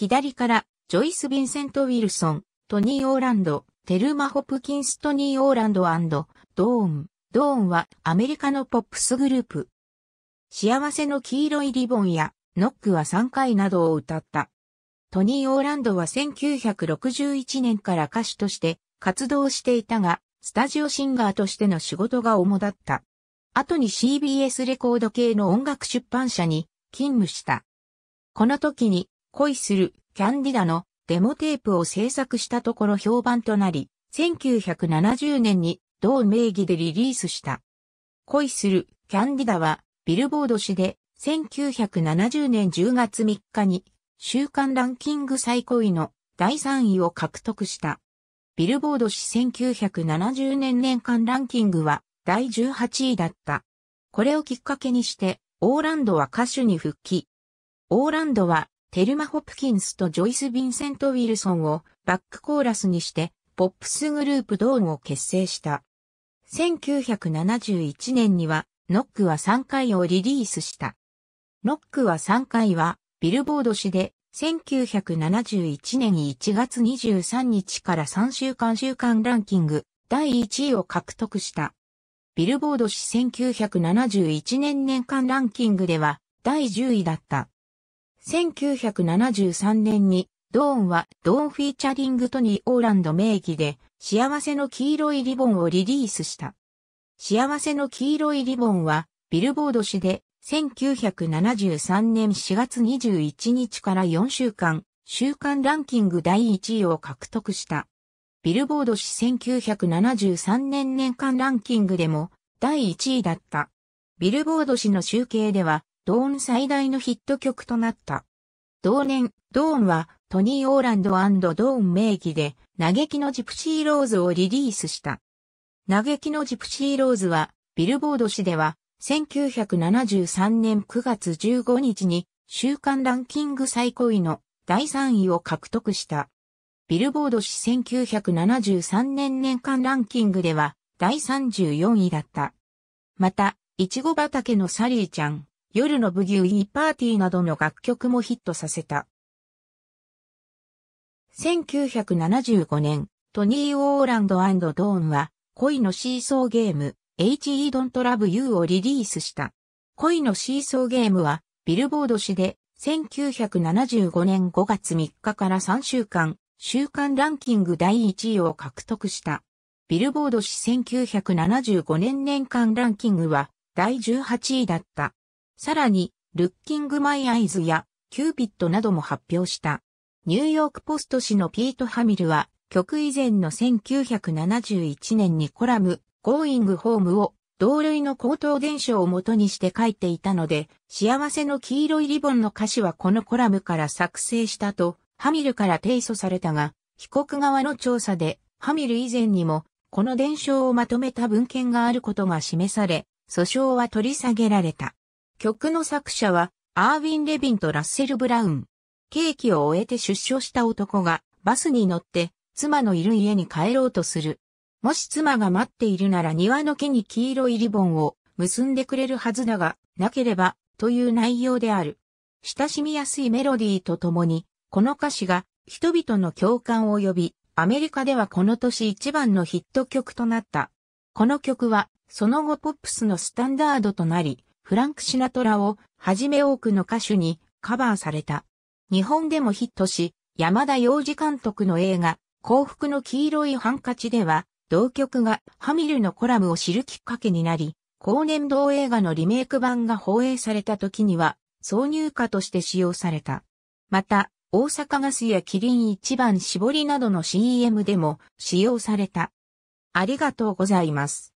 左から、ジョイス・ヴィンセント・ウィルソン、トニー・オーランド、テルマ・ホプキンス・トニー・オーランドドーン。ドーンはアメリカのポップスグループ。幸せの黄色いリボンや、ノックは3回などを歌った。トニー・オーランドは1961年から歌手として活動していたが、スタジオシンガーとしての仕事が主だった。後に CBS レコード系の音楽出版社に勤務した。この時に恋するキャンディダのデモテープを制作したところ評判となり、1970年に同名義でリリースした。恋するキャンディダはビルボード誌で1970年10月3日に週刊ランキング最高位の第3位を獲得した。ビルボード誌1970年年間ランキングは第18位だった。これをきっかけにして、オーランドは歌手に復帰。オーランドはテルマ・ホプキンスとジョイス・ヴィンセント・ウィルソンをバックコーラスにして、ポップスグループドーンを結成した。1971年には、ノックは3回をリリースした。ノックは3回は、ビルボード誌で、1971年1月23日から3週間週間ランキング、第1位を獲得した。ビルボード誌1971年年間ランキングでは、第10位だった。1973年に、ドーンはドーンフィーチャリングトニー・オーランド名義で、幸せの黄色いリボンをリリースした。幸せの黄色いリボンは、ビルボード誌で、1973年4月21日から4週間、週間ランキング第1位を獲得した。ビルボード誌1973年年間ランキングでも、第1位だった。ビルボード誌の集計では、ドーン最大のヒット曲となった。同年、ドーンはトニー・オーランドドーン名義で嘆きのジプシー・ローズをリリースした。嘆きのジプシー・ローズはビルボード誌では1973年9月15日に週間ランキング最高位の第3位を獲得した。ビルボード誌1973年年間ランキングでは第34位だった。また、いちご畑のサリーちゃん、夜のブギウギパーティーなどの楽曲もヒットさせた。1975年、トニー・オーランドドーンは、恋のシーソーゲーム、H.E. Don't Love You をリリースした。恋のシーソーゲームは、ビルボード誌で、1975年5月3日から3週間、週間ランキング第1位を獲得した。ビルボード誌1975年年間ランキングは第18位だった。さらに、ルッキング・マイ・アイズや、キューピッドなども発表した。ニューヨークポスト氏のピート・ハミルは、曲以前の1971年にコラム、ゴーイングホームを同類の口頭伝書を元にして書いていたので、幸せの黄色いリボンの歌詞はこのコラムから作成したと、ハミルから提訴されたが、被告側の調査で、ハミル以前にも、この伝承をまとめた文献があることが示され、訴訟は取り下げられた。曲の作者は、アーウィン・レビンとラッセル・ブラウン。ケーキを終えて出所した男が、バスに乗って、妻のいる家に帰ろうとする。もし妻が待っているなら庭の木に黄色いリボンを結んでくれるはずだが、なければ、という内容である。親しみやすいメロディーとともに、この歌詞が人々の共感を呼び、アメリカではこの年一番のヒット曲となった。この曲は、その後ポップスのスタンダードとなり、フランク・シナトラをはじめ多くの歌手にカバーされた。日本でもヒットし、山田洋次監督の映画、幸福の黄色いハンカチでは、同曲がハミルのコラムを知るきっかけになり、高年同映画のリメイク版が放映された時には、挿入歌として使用された。また、大阪ガスやキリン一番絞りなどの CM でも使用された。ありがとうございます。